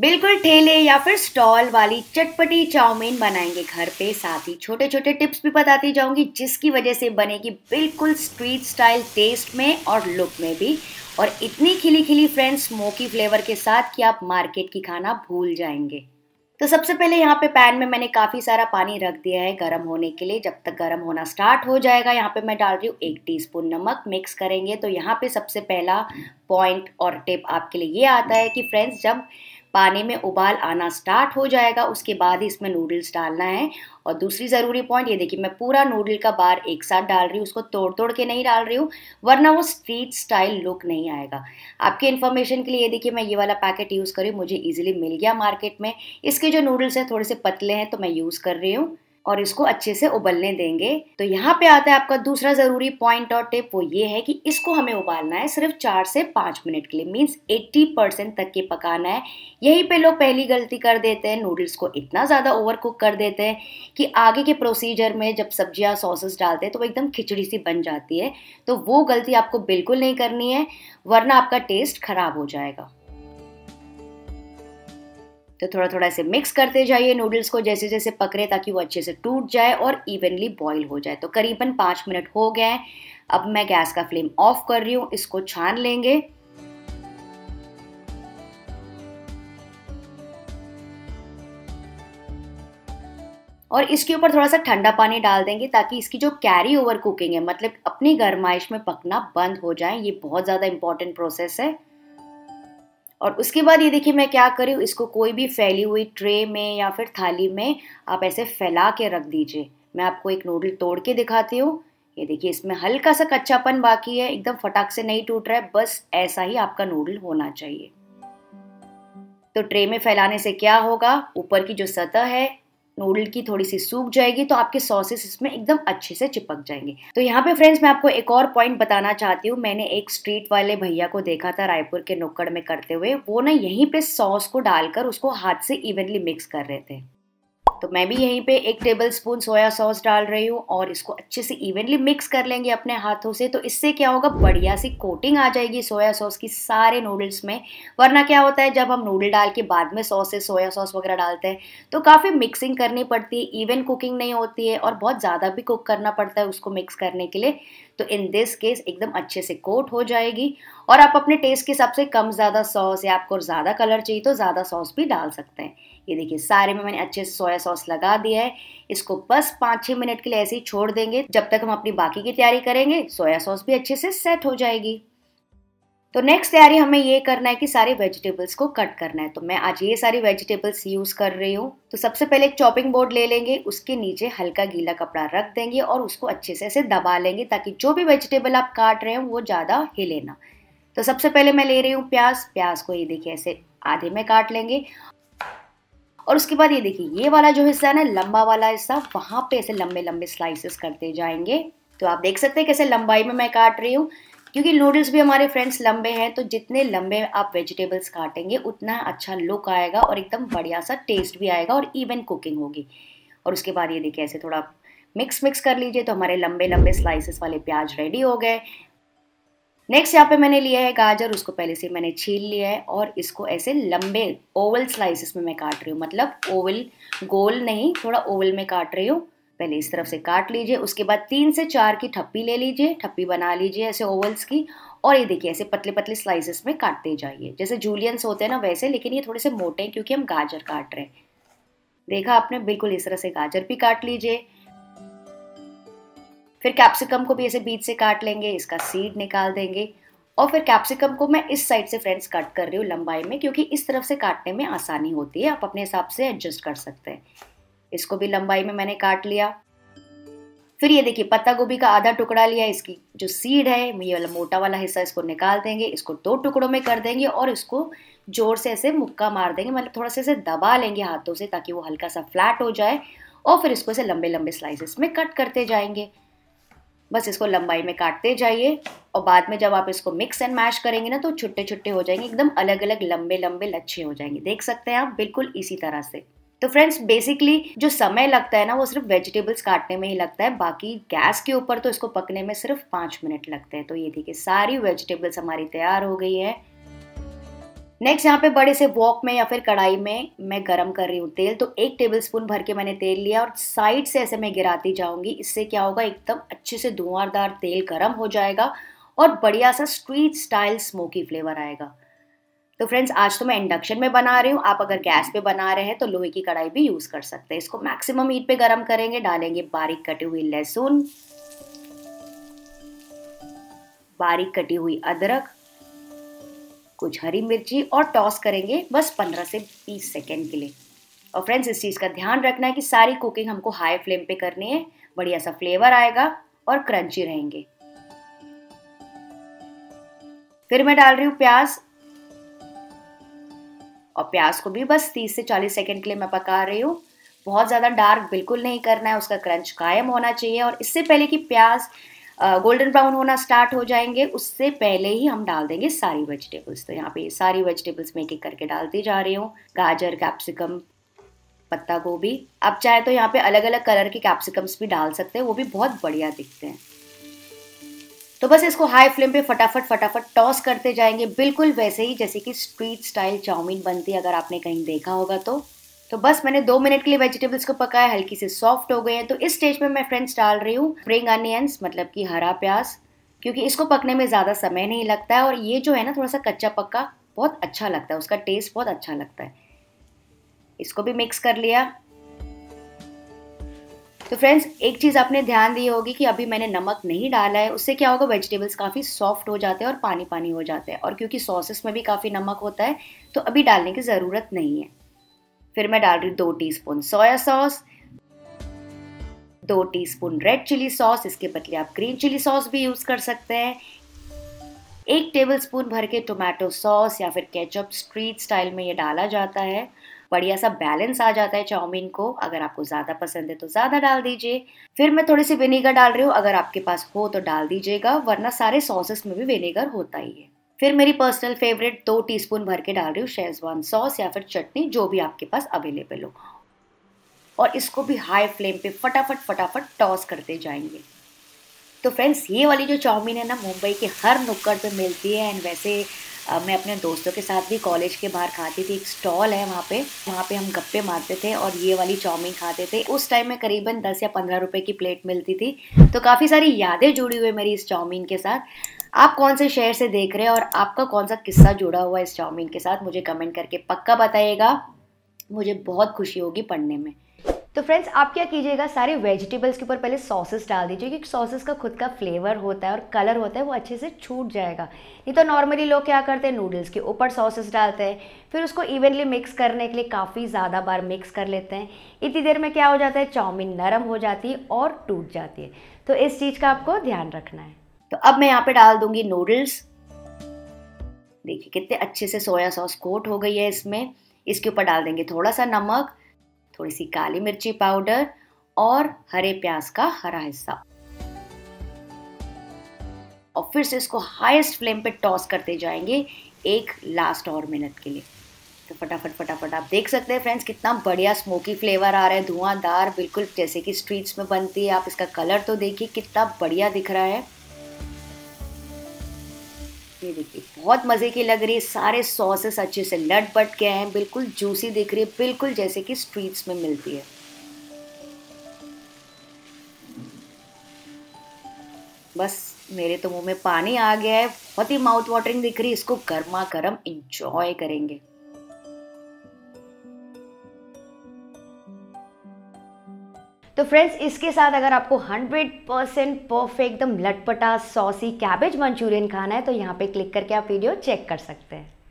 बिल्कुल ठेले या फिर स्टॉल वाली चटपटी चाउमीन बनाएंगे घर पे साथ ही छोटे छोटे टिप्स भी बताती जाऊंगी जिसकी वजह से बनेगी बिल्कुल स्ट्रीट स्टाइल टेस्ट में और लुक में भी और इतनी खिली खिली फ्रेंड्स स्मोकी फ्लेवर के साथ कि आप मार्केट की खाना भूल जाएंगे तो सबसे पहले यहाँ पे पैन में मैंने काफ़ी सारा पानी रख दिया है गर्म होने के लिए जब तक गर्म होना स्टार्ट हो जाएगा यहाँ पे मैं डाल रही हूँ एक टीस्पून नमक मिक्स करेंगे तो यहाँ पे सबसे पहला पॉइंट और टिप आपके लिए ये आता है कि फ्रेंड्स जब पानी में उबाल आना स्टार्ट हो जाएगा उसके बाद ही इसमें नूडल्स डालना है और दूसरी ज़रूरी पॉइंट ये देखिए मैं पूरा नूडल का बार एक साथ डाल रही हूँ उसको तोड़ तोड़ के नहीं डाल रही हूँ वरना वो स्ट्रीट स्टाइल लुक नहीं आएगा आपके इन्फॉर्मेशन के लिए ये देखिए मैं ये वाला पैकेट यूज़ करी मुझे ईजिली मिल गया मार्केट में इसके जो नूडल्स हैं थोड़े से पतले हैं तो मैं यूज़ कर रही हूँ और इसको अच्छे से उबलने देंगे तो यहाँ पे आता है आपका दूसरा जरूरी पॉइंट और टिप वो ये है कि इसको हमें उबालना है सिर्फ चार से पाँच मिनट के लिए मीन्स 80 परसेंट तक के पकाना है यहीं पे लोग पहली गलती कर देते हैं नूडल्स को इतना ज़्यादा ओवर कुक कर देते हैं कि आगे के प्रोसीजर में जब सब्जियाँ सॉसेस डालते हैं तो वो एकदम खिचड़ी सी बन जाती है तो वो गलती आपको बिल्कुल नहीं करनी है वरना आपका टेस्ट ख़राब हो जाएगा तो थोड़ा थोड़ा ऐसे मिक्स करते जाइए नूडल्स को जैसे जैसे पकड़े ताकि वो अच्छे से टूट जाए और इवनली बॉईल हो जाए तो करीबन पाँच मिनट हो गए अब मैं गैस का फ्लेम ऑफ कर रही हूँ इसको छान लेंगे और इसके ऊपर थोड़ा सा ठंडा पानी डाल देंगे ताकि इसकी जो कैरी ओवर कुकिंग है मतलब अपनी गर्माइश में पकना बंद हो जाए ये बहुत ज़्यादा इंपॉर्टेंट प्रोसेस है और उसके बाद ये देखिए मैं क्या करी इसको कोई भी फैली हुई ट्रे में या फिर थाली में आप ऐसे फैला के रख दीजिए मैं आपको एक नूडल तोड़ के दिखाती हूँ ये देखिए इसमें हल्का सा कच्चापन बाकी है एकदम फटाक से नहीं टूट रहा है बस ऐसा ही आपका नूडल होना चाहिए तो ट्रे में फैलाने से क्या होगा ऊपर की जो सतह है नूडल की थोड़ी सी सूख जाएगी तो आपके सॉसेस इसमें एकदम अच्छे से चिपक जाएंगे तो यहाँ पे फ्रेंड्स मैं आपको एक और पॉइंट बताना चाहती हूँ मैंने एक स्ट्रीट वाले भैया को देखा था रायपुर के नुक्कड़ में करते हुए वो ना यहीं पे सॉस को डालकर उसको हाथ से इवनली मिक्स कर रहे थे तो मैं भी यहीं पे एक टेबल स्पून सोया सॉस डाल रही हूँ और इसको अच्छे से इवनली मिक्स कर लेंगे अपने हाथों से तो इससे क्या होगा बढ़िया सी कोटिंग आ जाएगी सोया सॉस की सारे नूडल्स में वरना क्या होता है जब हम नूडल डाल के बाद में सॉसेस सोया सॉस वगैरह डालते हैं तो काफ़ी मिक्सिंग करनी पड़ती है इवन कुकिंग नहीं होती है और बहुत ज़्यादा भी कुक करना पड़ता है उसको मिक्स करने के लिए तो इन दिस केस एकदम अच्छे से कोट हो जाएगी और आप अपने टेस्ट के हिसाब से कम ज़्यादा सॉस या आपको ज़्यादा कलर चाहिए तो ज़्यादा सॉस भी डाल सकते हैं ये देखिए सारे में मैंने अच्छे से सोया सॉस लगा दिया है इसको बस पाँच छः मिनट के लिए ऐसे ही छोड़ देंगे जब तक हम अपनी बाकी की तैयारी करेंगे सोया सॉस भी अच्छे से सेट हो जाएगी तो नेक्स्ट तैयारी हमें ये करना है कि सारे वेजिटेबल्स को कट करना है तो मैं आज ये सारी वेजिटेबल्स यूज़ कर रही हूँ तो सबसे पहले एक चॉपिंग बोर्ड ले लेंगे उसके नीचे हल्का गीला कपड़ा रख देंगे और उसको अच्छे से ऐसे दबा लेंगे ताकि जो भी वेजिटेबल आप काट रहे हो वो ज़्यादा हिले ना तो सबसे पहले मैं ले रही हूँ प्याज प्याज को ये देखिए ऐसे आधे में काट लेंगे और उसके बाद ये देखिए ये वाला जो हिस्सा है ना लंबा वाला हिस्सा वहाँ पे ऐसे लंबे लंबे स्लाइसेस करते जाएंगे तो आप देख सकते हैं कैसे लंबाई में मैं काट रही हूँ क्योंकि नूडल्स भी हमारे फ्रेंड्स लंबे हैं तो जितने लंबे आप वेजिटेबल्स काटेंगे उतना अच्छा लुक आएगा और एकदम बढ़िया सा टेस्ट भी आएगा और इवन कुकिंग होगी और उसके बाद ये देखिए ऐसे थोड़ा मिक्स मिक्स कर लीजिए तो हमारे लंबे लंबे स्लाइसेस वाले प्याज रेडी हो गए नेक्स्ट यहाँ पे मैंने लिया है गाजर उसको पहले से मैंने छील लिया है और इसको ऐसे लंबे ओवल स्लाइसिस में मैं काट रही हूँ मतलब ओवल गोल नहीं थोड़ा ओवल में काट रही हूँ पहले इस तरफ से काट लीजिए उसके बाद तीन से चार की ठप्पी ले लीजिए ठप्पी बना लीजिए ऐसे ओवल्स की और ये देखिए ऐसे पतले पतले स्लाइसेस में काटते जाइए जैसे जूलियंस होते हैं ना वैसे लेकिन ये थोड़े से मोटे हैं क्योंकि हम गाजर काट रहे हैं देखा आपने बिल्कुल इस तरह से गाजर भी काट लीजिए फिर कैप्सिकम को भी ऐसे बीच से काट लेंगे इसका सीड निकाल देंगे और फिर कैप्सिकम को मैं इस साइड से फ्रेंड्स कट कर रही हूँ लंबाई में क्योंकि इस तरफ से काटने में आसानी होती है आप अपने हिसाब से एडजस्ट कर सकते हैं इसको भी लंबाई में मैंने काट लिया फिर ये देखिए पत्ता गोभी का आधा टुकड़ा लिया इसकी जो सीड है ये वाला मोटा वाला हिस्सा इसको निकाल देंगे इसको दो टुकड़ों में कर देंगे और इसको जोर से ऐसे मुक्का मार देंगे मतलब थोड़ा सा ऐसे दबा लेंगे हाथों से ताकि वो हल्का सा फ्लैट हो जाए और फिर इसको ऐसे लंबे लंबे स्लाइसेस में कट करते जाएंगे बस इसको लंबाई में काटते जाइए और बाद में जब आप इसको मिक्स एंड मैश करेंगे ना तो छुट्टे छुट्टे हो जाएंगे एकदम अलग अलग लंबे लंबे लच्छे हो जाएंगे देख सकते हैं आप बिल्कुल इसी तरह से तो फ्रेंड्स बेसिकली जो समय लगता है ना वो सिर्फ वेजिटेबल्स काटने में ही लगता है बाकी गैस के ऊपर तो इसको पकने में सिर्फ पाँच मिनट लगते हैं तो ये देखिए सारी वेजिटेबल्स हमारी तैयार हो गई है नेक्स्ट यहाँ पे बड़े से वॉक में या फिर कढ़ाई में मैं गरम कर रही हूँ तेल तो एक टेबल स्पून भर के मैंने तेल लिया और साइड से ऐसे मैं गिराती जाऊँगी इससे क्या होगा एकदम अच्छे से धुआंदार तेल गर्म हो जाएगा और बढ़िया सा स्ट्रीट स्टाइल स्मोकी फ्लेवर आएगा तो फ्रेंड्स आज तो मैं इंडक्शन में बना रही हूँ आप अगर गैस पे बना रहे हैं तो लोहे की कढ़ाई भी यूज़ कर सकते हैं इसको मैक्सिमम हीट पे गरम करेंगे डालेंगे बारीक कटी हुई लहसुन बारीक कटी हुई अदरक कुछ हरी मिर्ची और टॉस करेंगे बस 15 से 20 सेकेंड के लिए और फ्रेंड्स इस चीज़ का ध्यान रखना है कि सारी कुकिंग हमको हाई फ्लेम पे करनी है बढ़िया सा फ्लेवर आएगा और क्रंची रहेंगे फिर मैं डाल रही हूँ प्याज और प्याज को भी बस 30 से 40 सेकेंड के लिए मैं पका रही हूँ बहुत ज़्यादा डार्क बिल्कुल नहीं करना है उसका क्रंच कायम होना चाहिए और इससे पहले कि प्याज गोल्डन ब्राउन होना स्टार्ट हो जाएंगे उससे पहले ही हम डाल देंगे सारी वेजिटेबल्स तो यहाँ पे सारी वेजिटेबल्स में एक एक करके डालती जा रही हूँ गाजर कैप्सिकम पत्ता गोभी आप चाहे तो यहाँ पे अलग अलग कलर के कैप्सिकम्स भी डाल सकते हैं वो भी बहुत बढ़िया दिखते हैं तो बस इसको हाई फ्लेम पे फटाफट फटाफट टॉस करते जाएंगे बिल्कुल वैसे ही जैसे कि स्ट्रीट स्टाइल चाउमीन बनती है अगर आपने कहीं देखा होगा तो तो बस मैंने दो मिनट के लिए वेजिटेबल्स को पकाया हल्की से सॉफ्ट हो गए हैं तो इस स्टेज में मैं फ्रेंड्स डाल रही हूँ स्प्रिंग अनियंस मतलब कि हरा प्याज क्योंकि इसको पकने में ज़्यादा समय नहीं लगता है और ये जो है ना थोड़ा सा कच्चा पक्का बहुत अच्छा लगता है उसका टेस्ट बहुत अच्छा लगता है इसको भी मिक्स कर लिया तो फ्रेंड्स एक चीज़ आपने ध्यान दी होगी कि अभी मैंने नमक नहीं डाला है उससे क्या होगा वेजिटेबल्स काफ़ी सॉफ्ट हो जाते हैं और पानी पानी हो जाते हैं और क्योंकि सॉसेस में भी काफ़ी नमक होता है तो अभी डालने की ज़रूरत नहीं है फिर मैं डाल रही हूँ दो टीस्पून सोया सॉस दो टीस्पून रेड चिली सॉस इसके बदले आप ग्रीन चिली सॉस भी यूज़ कर सकते हैं एक टेबल स्पून भर के टोमेटो सॉस या फिर केचप स्ट्रीट स्टाइल में ये डाला जाता है बढ़िया सा बैलेंस आ जाता है चाउमीन को अगर आपको ज़्यादा पसंद है तो ज़्यादा डाल दीजिए फिर मैं थोड़ी सी विनेगर डाल रही हूँ अगर आपके पास हो तो डाल दीजिएगा वरना सारे सॉसेस में भी विनेगर होता ही है फिर मेरी पर्सनल फेवरेट दो टीस्पून भर के डाल रही हूँ शेजवान सॉस या फिर चटनी जो भी आपके पास अवेलेबल हो और इसको भी हाई फ्लेम पे फटाफट फटाफट टॉस करते जाएंगे तो फ्रेंड्स ये वाली जो चाउमीन है ना मुंबई के हर नुक्कड़ पे मिलती है एंड वैसे आ, मैं अपने दोस्तों के साथ भी कॉलेज के बाहर खाती थी एक स्टॉल है वहाँ पे वहाँ पे हम गप्पे मारते थे और ये वाली चाउमीन खाते थे उस टाइम में करीबन दस या पंद्रह रुपये की प्लेट मिलती थी तो काफ़ी सारी यादें जुड़ी हुई मेरी इस चाउमीन के साथ आप कौन से शहर से देख रहे हैं और आपका कौन सा किस्सा जुड़ा हुआ है इस चाउमीन के साथ मुझे कमेंट करके पक्का बताइएगा मुझे बहुत खुशी होगी पढ़ने में तो फ्रेंड्स आप क्या कीजिएगा सारे वेजिटेबल्स के ऊपर पहले सॉसेस डाल दीजिए क्योंकि सॉसेस का खुद का फ्लेवर होता है और कलर होता है वो अच्छे से छूट जाएगा नहीं तो नॉर्मली लोग क्या करते हैं नूडल्स के ऊपर सॉसेस डालते हैं फिर उसको इवनली मिक्स करने के लिए काफ़ी ज़्यादा बार मिक्स कर लेते हैं इतनी देर में क्या हो जाता है चाउमीन नरम हो जाती है और टूट जाती है तो इस चीज़ का आपको ध्यान रखना है तो अब मैं यहाँ पे डाल दूंगी नूडल्स देखिए कितने अच्छे से सोया सॉस कोट हो गई है इसमें इसके ऊपर डाल देंगे थोड़ा सा नमक थोड़ी सी काली मिर्ची पाउडर और हरे प्याज का हरा हिस्सा और फिर से इसको हाईएस्ट फ्लेम पे टॉस करते जाएंगे एक लास्ट और मिनट के लिए तो फटाफट फटाफट आप देख सकते हैं फ्रेंड्स कितना बढ़िया स्मोकी फ्लेवर आ रहा है धुआंधार बिल्कुल जैसे कि स्ट्रीट्स में बनती है आप इसका कलर तो देखिए कितना बढ़िया दिख रहा है ये देखिए बहुत मज़े की लग रही है सारे सॉसेस अच्छे से लट पट गए हैं बिल्कुल जूसी दिख रही है बिल्कुल जैसे कि स्ट्रीट्स में मिलती है बस मेरे तो मुंह में पानी आ गया है बहुत ही माउथ वाटरिंग दिख रही है इसको गर्मा गर्म इंजॉय करेंगे तो फ्रेंड्स इसके साथ अगर आपको 100 परसेंट परफेक्ट एकदम लटपटा सॉसी कैबेज मंचूरियन खाना है तो यहाँ पे क्लिक करके आप वीडियो चेक कर सकते हैं